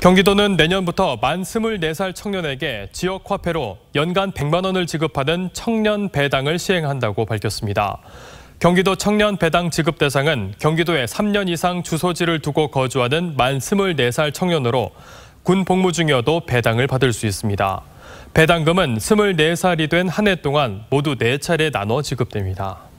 경기도는 내년부터 만 24살 청년에게 지역 화폐로 연간 100만 원을 지급하는 청년 배당을 시행한다고 밝혔습니다. 경기도 청년 배당 지급 대상은 경기도에 3년 이상 주소지를 두고 거주하는 만 24살 청년으로 군 복무 중이어도 배당을 받을 수 있습니다. 배당금은 24살이 된 한 해 동안 모두 4차례 나눠 지급됩니다.